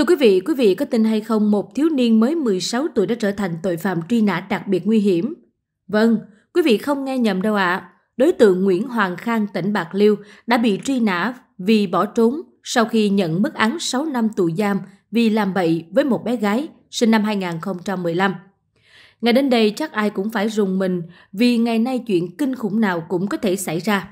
Thưa quý vị, quý vị có tin hay không một thiếu niên mới 16 tuổi đã trở thành tội phạm truy nã đặc biệt nguy hiểm? Vâng, quý vị không nghe nhầm đâu ạ. À. Đối tượng Nguyễn Hoàng Khang tỉnh Bạc Liêu đã bị truy nã vì bỏ trốn sau khi nhận mức án 6 năm tù giam vì làm bậy với một bé gái sinh năm 2015. Ngày đến đây chắc ai cũng phải rùng mình vì ngày nay chuyện kinh khủng nào cũng có thể xảy ra.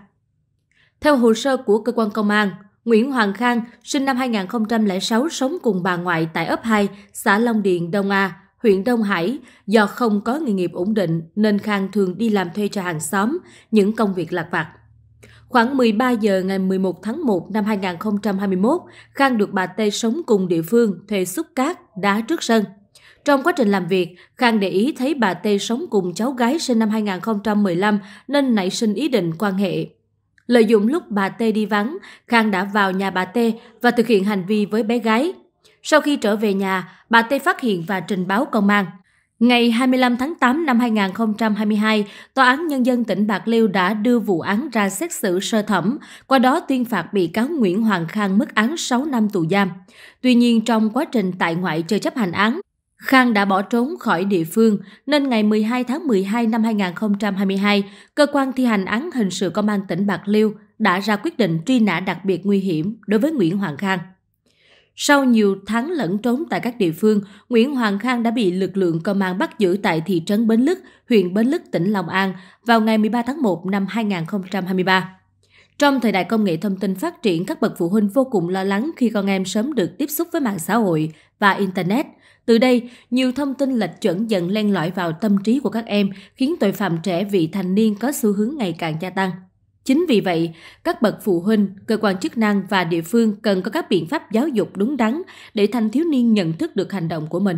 Theo hồ sơ của cơ quan công an, Nguyễn Hoàng Khang, sinh năm 2006, sống cùng bà ngoại tại ấp 2, xã Long Điền, Đông A, huyện Đông Hải. Do không có nghề nghiệp ổn định nên Khang thường đi làm thuê cho hàng xóm, những công việc lạc vặt. Khoảng 13 giờ ngày 11 tháng 1 năm 2021, Khang được bà tê sống cùng địa phương thuê xúc cát, đá trước sân. Trong quá trình làm việc, Khang để ý thấy bà tê sống cùng cháu gái sinh năm 2015 nên nảy sinh ý định quan hệ. Lợi dụng lúc bà T đi vắng, Khang đã vào nhà bà T và thực hiện hành vi với bé gái. Sau khi trở về nhà, bà T phát hiện và trình báo công an. Ngày 25 tháng 8 năm 2022, Tòa án Nhân dân tỉnh Bạc Liêu đã đưa vụ án ra xét xử sơ thẩm, qua đó tuyên phạt bị cáo Nguyễn Hoàng Khang mức án 6 năm tù giam. Tuy nhiên, trong quá trình tại ngoại chờ chấp hành án, Khang đã bỏ trốn khỏi địa phương nên ngày 12 tháng 12 năm 2022, cơ quan thi hành án hình sự công an tỉnh Bạc Liêu đã ra quyết định truy nã đặc biệt nguy hiểm đối với Nguyễn Hoàng Khang. Sau nhiều tháng lẫn trốn tại các địa phương, Nguyễn Hoàng Khang đã bị lực lượng công an bắt giữ tại thị trấn Bến Lức, huyện Bến Lức, tỉnh Long An vào ngày 13 tháng 1 năm 2023 trong thời đại công nghệ thông tin phát triển các bậc phụ huynh vô cùng lo lắng khi con em sớm được tiếp xúc với mạng xã hội và internet từ đây nhiều thông tin lệch chuẩn dần len lỏi vào tâm trí của các em khiến tội phạm trẻ vị thành niên có xu hướng ngày càng gia tăng chính vì vậy các bậc phụ huynh cơ quan chức năng và địa phương cần có các biện pháp giáo dục đúng đắn để thanh thiếu niên nhận thức được hành động của mình